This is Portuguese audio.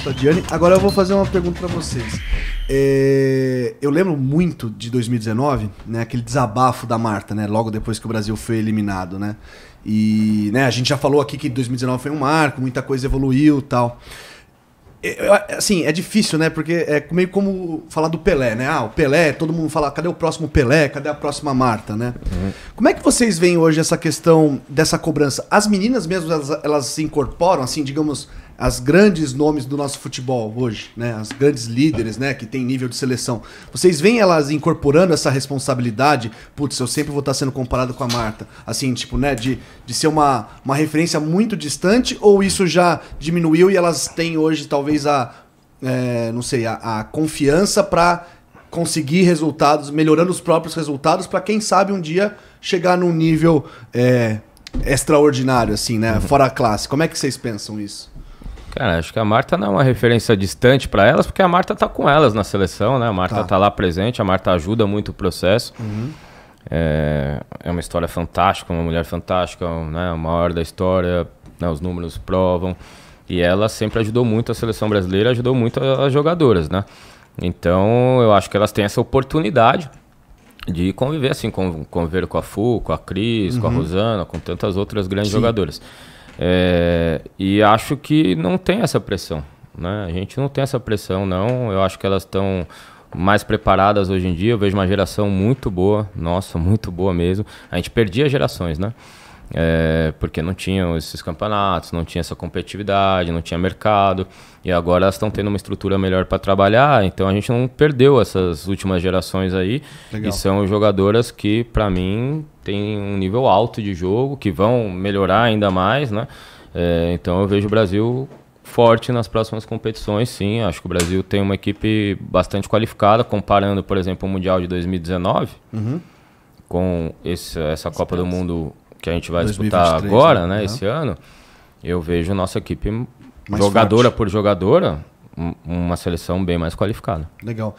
pra tá, Diane. Agora eu vou fazer uma pergunta para vocês. É, eu lembro muito de 2019, né? Aquele desabafo da Marta, né? Logo depois que o Brasil foi eliminado, né? E né, a gente já falou aqui que 2019 foi um marco, muita coisa evoluiu tal. É, assim, é difícil, né? Porque é meio como falar do Pelé, né? Ah, o Pelé, todo mundo fala, cadê o próximo Pelé? Cadê a próxima Marta, né? Uhum. Como é que vocês veem hoje essa questão dessa cobrança? As meninas mesmo, elas, elas se incorporam, assim, digamos, as grandes nomes do nosso futebol hoje, né? As grandes líderes, né? Que tem nível de seleção. Vocês veem elas incorporando essa responsabilidade? Putz, eu sempre vou estar sendo comparado com a Marta. Assim, tipo, né? De, de ser uma, uma referência muito distante ou isso já diminuiu e elas têm hoje talvez a... É, não sei, a, a confiança para conseguir resultados, melhorando os próprios resultados para quem sabe um dia chegar num nível é, extraordinário, assim, né? Uhum. Fora a classe. Como é que vocês pensam isso? Cara, acho que a Marta não é uma referência distante para elas, porque a Marta tá com elas na seleção, né? A Marta tá, tá lá presente, a Marta ajuda muito o processo. Uhum. É, é, uma história fantástica, uma mulher fantástica, né? Uma hora da história, né? os números provam. E ela sempre ajudou muito a seleção brasileira, ajudou muito as jogadoras, né? Então, eu acho que elas têm essa oportunidade de conviver assim, conviver com a Fu, com a Cris, uhum. com a uhum. Rosana, com tantas outras grandes Sim. jogadoras. É, e acho que não tem essa pressão. Né? A gente não tem essa pressão, não. Eu acho que elas estão mais preparadas hoje em dia. Eu vejo uma geração muito boa, nossa, muito boa mesmo. A gente perdia gerações, né? É, porque não tinham esses campeonatos, não tinha essa competitividade, não tinha mercado, e agora elas estão tendo uma estrutura melhor para trabalhar, então a gente não perdeu essas últimas gerações aí, Legal. e são jogadoras que, para mim, têm um nível alto de jogo, que vão melhorar ainda mais, né? É, então eu vejo o Brasil forte nas próximas competições, sim. Acho que o Brasil tem uma equipe bastante qualificada, comparando, por exemplo, o Mundial de 2019 uhum. com esse, essa Copa do Mundo que a gente vai 2023, disputar né? agora, né, né? esse ano, eu vejo nossa equipe mais jogadora forte. por jogadora, uma seleção bem mais qualificada. Legal.